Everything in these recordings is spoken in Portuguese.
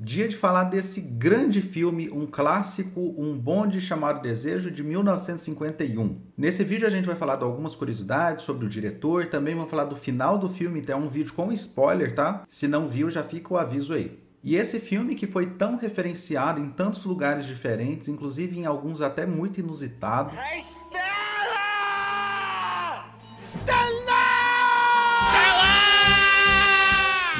Dia de falar desse grande filme, um clássico, um bonde chamado Desejo, de 1951. Nesse vídeo a gente vai falar de algumas curiosidades sobre o diretor, também vou falar do final do filme, então é um vídeo com spoiler, tá? Se não viu, já fica o aviso aí. E esse filme que foi tão referenciado em tantos lugares diferentes, inclusive em alguns até muito inusitados.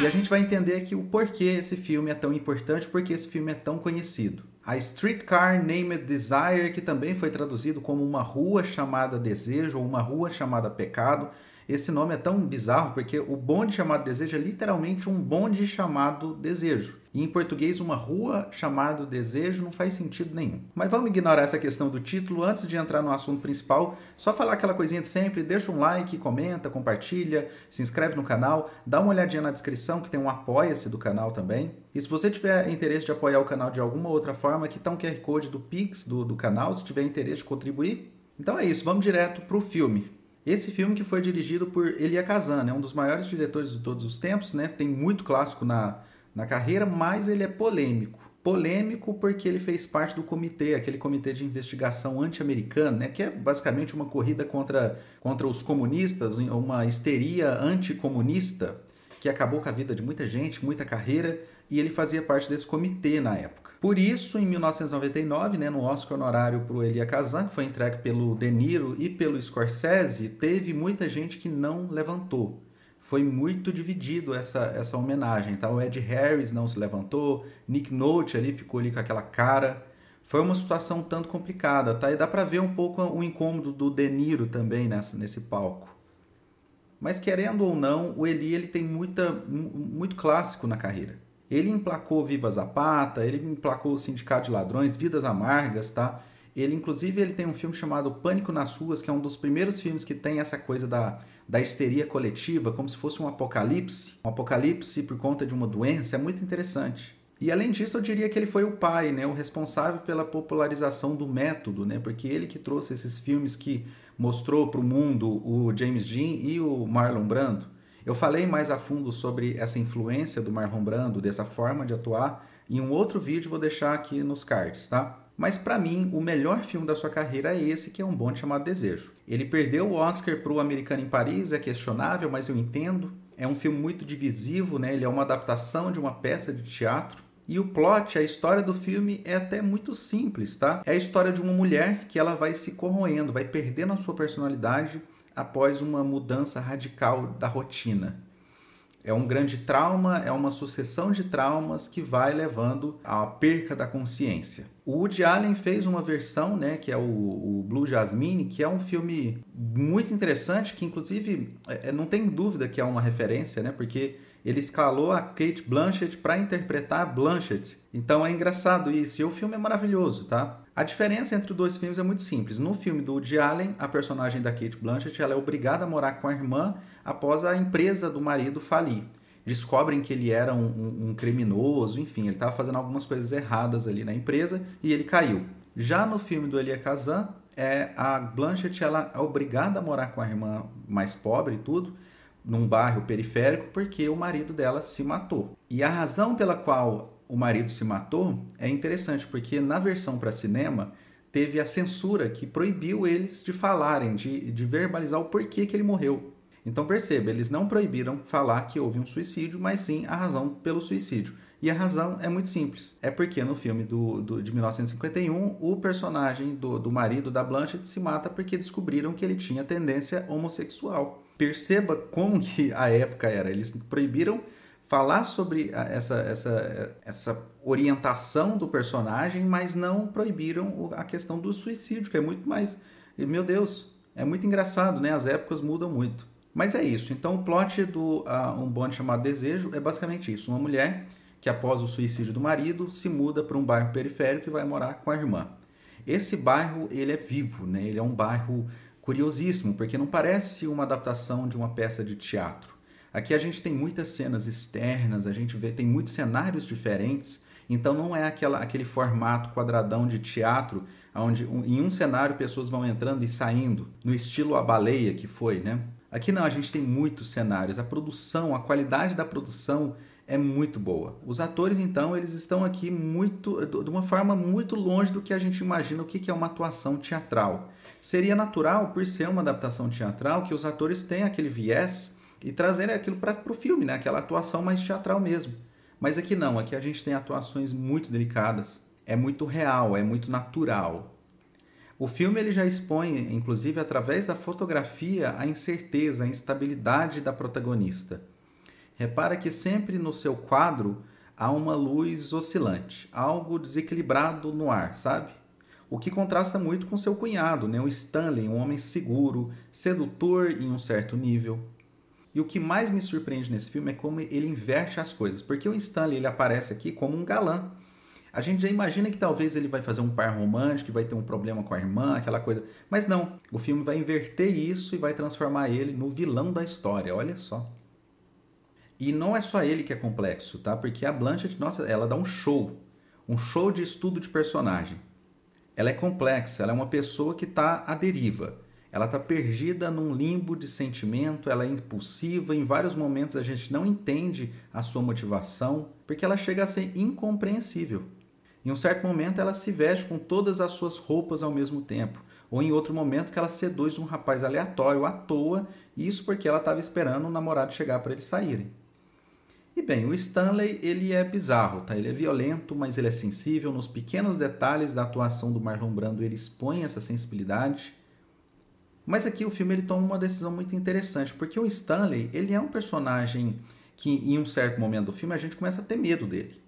E a gente vai entender aqui o porquê esse filme é tão importante, porque esse filme é tão conhecido. A Streetcar Named Desire, que também foi traduzido como Uma Rua Chamada Desejo ou Uma Rua Chamada Pecado, esse nome é tão bizarro porque o bonde chamado Desejo é literalmente um bonde chamado Desejo. E em português, uma rua chamada Desejo não faz sentido nenhum. Mas vamos ignorar essa questão do título antes de entrar no assunto principal. Só falar aquela coisinha de sempre: deixa um like, comenta, compartilha, se inscreve no canal, dá uma olhadinha na descrição que tem um apoia-se do canal também. E se você tiver interesse de apoiar o canal de alguma outra forma, aqui está um QR Code do Pix do, do canal, se tiver interesse de contribuir. Então é isso, vamos direto para o filme. Esse filme que foi dirigido por Elia Kazan, é né? um dos maiores diretores de todos os tempos, né? Tem muito clássico na, na carreira, mas ele é polêmico. Polêmico porque ele fez parte do comitê, aquele comitê de investigação anti-americano, né? Que é basicamente uma corrida contra, contra os comunistas, uma histeria anticomunista que acabou com a vida de muita gente, muita carreira e ele fazia parte desse comitê na época. Por isso, em 1999, né, no Oscar honorário para o Elia Kazan, que foi entregue pelo De Niro e pelo Scorsese, teve muita gente que não levantou. Foi muito dividido essa, essa homenagem, tá? O Ed Harris não se levantou, Nick Nolte ali ficou ali com aquela cara. Foi uma situação um tanto complicada, tá? E dá para ver um pouco o incômodo do De Niro também nessa, nesse palco. Mas querendo ou não, o Eli ele tem muita, muito clássico na carreira. Ele emplacou Viva Zapata, ele emplacou o Sindicato de Ladrões, Vidas Amargas, tá? Ele, inclusive, ele tem um filme chamado Pânico nas Ruas, que é um dos primeiros filmes que tem essa coisa da, da histeria coletiva, como se fosse um apocalipse. Um apocalipse por conta de uma doença, é muito interessante. E além disso, eu diria que ele foi o pai, né, o responsável pela popularização do método, né, porque ele que trouxe esses filmes que mostrou para o mundo o James Dean e o Marlon Brando. Eu falei mais a fundo sobre essa influência do Marlon Brando, dessa forma de atuar, em um outro vídeo vou deixar aqui nos cards, tá? Mas para mim, o melhor filme da sua carreira é esse, que é um bom chamado Desejo. Ele perdeu o Oscar para o Americano em Paris, é questionável, mas eu entendo. É um filme muito divisivo, né? Ele é uma adaptação de uma peça de teatro. E o plot, a história do filme é até muito simples, tá? É a história de uma mulher que ela vai se corroendo, vai perdendo a sua personalidade após uma mudança radical da rotina. É um grande trauma, é uma sucessão de traumas que vai levando à perca da consciência. O Woody Allen fez uma versão, né, que é o, o Blue Jasmine, que é um filme muito interessante, que inclusive é, é não tem dúvida que é uma referência, né, porque ele escalou a Kate Blanchett para interpretar Blanchett. Então é engraçado isso. E o filme é maravilhoso, tá? A diferença entre os dois filmes é muito simples. No filme do Woody Allen, a personagem da Kate Blanchett ela é obrigada a morar com a irmã após a empresa do marido falir. Descobrem que ele era um, um, um criminoso, enfim, ele estava fazendo algumas coisas erradas ali na empresa e ele caiu. Já no filme do Elia Kazan, é, a Blanchett ela é obrigada a morar com a irmã mais pobre e tudo, num bairro periférico, porque o marido dela se matou. E a razão pela qual o marido se matou é interessante porque na versão para cinema teve a censura que proibiu eles de falarem, de, de verbalizar o porquê que ele morreu. Então perceba, eles não proibiram falar que houve um suicídio, mas sim a razão pelo suicídio. E a razão é muito simples. É porque no filme do, do de 1951, o personagem do, do marido da Blanchett se mata porque descobriram que ele tinha tendência homossexual. Perceba como que a época era. Eles proibiram falar sobre essa, essa, essa orientação do personagem, mas não proibiram a questão do suicídio, que é muito mais. Meu Deus, é muito engraçado, né? As épocas mudam muito. Mas é isso. Então, o plot do uh, Um Bonde Chamado Desejo é basicamente isso: uma mulher que, após o suicídio do marido, se muda para um bairro periférico e vai morar com a irmã. Esse bairro ele é vivo, né? ele é um bairro curiosíssimo, porque não parece uma adaptação de uma peça de teatro Aqui a gente tem muitas cenas externas, a gente vê, tem muitos cenários diferentes, então não é aquela, aquele formato quadradão de teatro, onde um, em um cenário pessoas vão entrando e saindo, no estilo a baleia que foi, né? Aqui não, a gente tem muitos cenários, a produção, a qualidade da produção é muito boa. Os atores, então, eles estão aqui muito, eh, de uma forma muito longe do que a gente imagina o que é uma atuação teatral. Seria natural, por ser uma adaptação teatral, que os atores tenham aquele viés e trazendo aquilo para o filme, né? aquela atuação mais teatral mesmo. Mas aqui não, aqui a gente tem atuações muito delicadas, é muito real, é muito natural. O filme ele já expõe, inclusive através da fotografia, a incerteza, a instabilidade da protagonista. Repara que sempre no seu quadro há uma luz oscilante, algo desequilibrado no ar, sabe? O que contrasta muito com seu cunhado, né? o Stanley, um homem seguro, sedutor em um certo nível. E o que mais me surpreende nesse filme é como ele inverte as coisas, porque o Stanley ele aparece aqui como um galã. A gente já imagina que talvez ele vai fazer um par romântico, vai ter um problema com a irmã, aquela coisa. Mas não, o filme vai inverter isso e vai transformar ele no vilão da história, olha só. E não é só ele que é complexo, tá? Porque a Blanchett, nossa, ela dá um show. Um show de estudo de personagem. Ela é complexa, ela é uma pessoa que está à deriva. Ela está perdida num limbo de sentimento, ela é impulsiva, em vários momentos a gente não entende a sua motivação, porque ela chega a ser incompreensível. Em um certo momento ela se veste com todas as suas roupas ao mesmo tempo, ou em outro momento que ela seduz um rapaz aleatório à toa, isso porque ela estava esperando o namorado chegar para eles saírem. E bem, o Stanley ele é bizarro, tá? Ele é violento, mas ele é sensível. Nos pequenos detalhes da atuação do Marlon Brando ele expõe essa sensibilidade. Mas aqui o filme ele toma uma decisão muito interessante, porque o Stanley, ele é um personagem que em um certo momento do filme a gente começa a ter medo dele.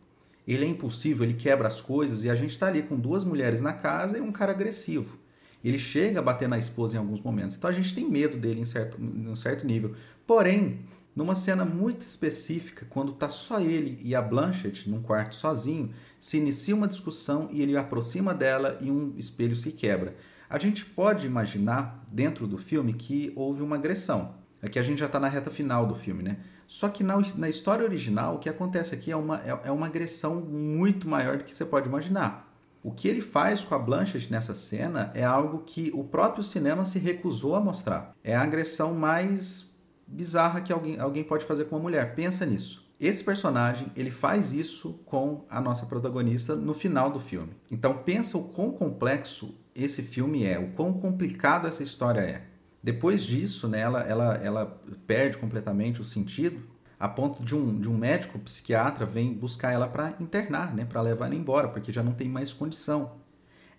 Ele é impulsivo, ele quebra as coisas e a gente está ali com duas mulheres na casa e um cara agressivo. Ele chega a bater na esposa em alguns momentos. Então a gente tem medo dele em, certo, em um certo nível. Porém, numa cena muito específica, quando tá só ele e a Blanchett num quarto sozinho, se inicia uma discussão e ele aproxima dela e um espelho se quebra. A gente pode imaginar, dentro do filme, que houve uma agressão. Aqui é a gente já está na reta final do filme, né? Só que na, na história original, o que acontece aqui é uma, é, é uma agressão muito maior do que você pode imaginar. O que ele faz com a Blanchett nessa cena é algo que o próprio cinema se recusou a mostrar. É a agressão mais bizarra que alguém, alguém pode fazer com uma mulher. Pensa nisso. Esse personagem, ele faz isso com a nossa protagonista no final do filme. Então pensa o quão complexo esse filme é, o quão complicado essa história é. Depois disso, né, ela, ela, ela perde completamente o sentido, a ponto de um, de um médico psiquiatra vem buscar ela para internar, né, para levar ela embora, porque já não tem mais condição.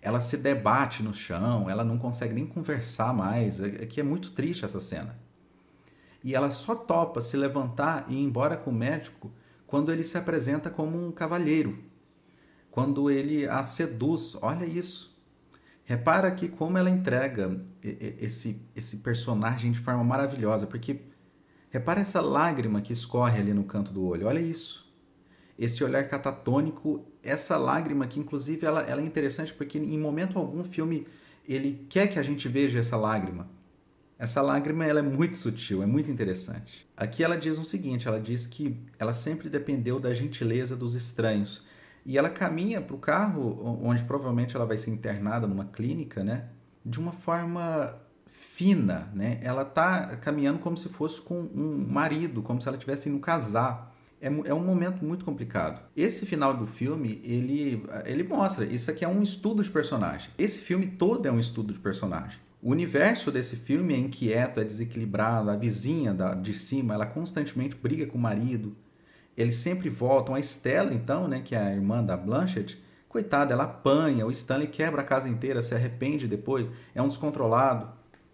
Ela se debate no chão, ela não consegue nem conversar mais, é, é que é muito triste essa cena. E ela só topa se levantar e ir embora com o médico quando ele se apresenta como um cavalheiro, quando ele a seduz. Olha isso Repara aqui como ela entrega esse, esse personagem de forma maravilhosa, porque repara essa lágrima que escorre ali no canto do olho, olha isso. Esse olhar catatônico, essa lágrima que inclusive ela, ela é interessante porque em momento algum o filme ele quer que a gente veja essa lágrima. Essa lágrima ela é muito sutil, é muito interessante. Aqui ela diz o seguinte, ela diz que ela sempre dependeu da gentileza dos estranhos e ela caminha para o carro, onde provavelmente ela vai ser internada numa clínica, né? De uma forma fina, né? Ela tá caminhando como se fosse com um marido, como se ela estivesse no casar. É, é, um momento muito complicado. Esse final do filme, ele, ele mostra, isso aqui é um estudo de personagem. Esse filme todo é um estudo de personagem. O universo desse filme é inquieto, é desequilibrado, a vizinha da, de cima, ela constantemente briga com o marido, eles sempre voltam. A Estela, então, né, que é a irmã da Blanchett, coitada, ela apanha, o Stanley quebra a casa inteira, se arrepende depois, é um descontrolado.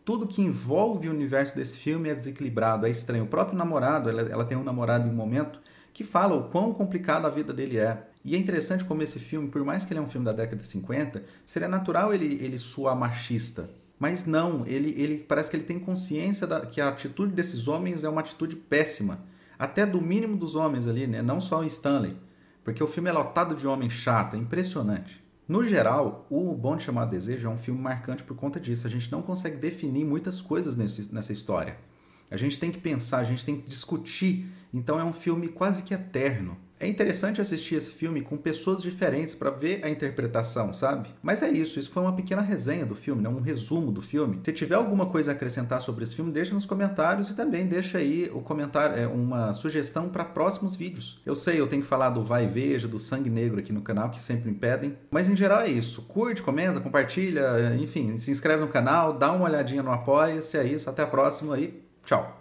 Tudo que envolve o universo desse filme é desequilibrado, é estranho. O próprio namorado, ela, ela tem um namorado em um momento que fala o quão complicada a vida dele é. E é interessante como esse filme, por mais que ele é um filme da década de 50, seria natural ele, ele soar machista. Mas não, ele, ele parece que ele tem consciência da, que a atitude desses homens é uma atitude péssima até do mínimo dos homens ali, né? Não só o Stanley, porque o filme é lotado de homem chato, é impressionante. No geral, o Bonde Chamar Desejo é um filme marcante por conta disso. A gente não consegue definir muitas coisas nesse, nessa história. A gente tem que pensar, a gente tem que discutir. Então é um filme quase que eterno é interessante assistir esse filme com pessoas diferentes para ver a interpretação, sabe? Mas é isso, isso foi uma pequena resenha do filme, né? um resumo do filme. Se tiver alguma coisa a acrescentar sobre esse filme, deixa nos comentários e também deixa aí o comentário, é, uma sugestão para próximos vídeos. Eu sei, eu tenho que falar do Vai e Veja, do Sangue Negro aqui no canal, que sempre impedem. Mas em geral é isso. Curte, comenta, compartilha, enfim, se inscreve no canal, dá uma olhadinha no Apoia-se, é isso. Até a próxima aí. Tchau!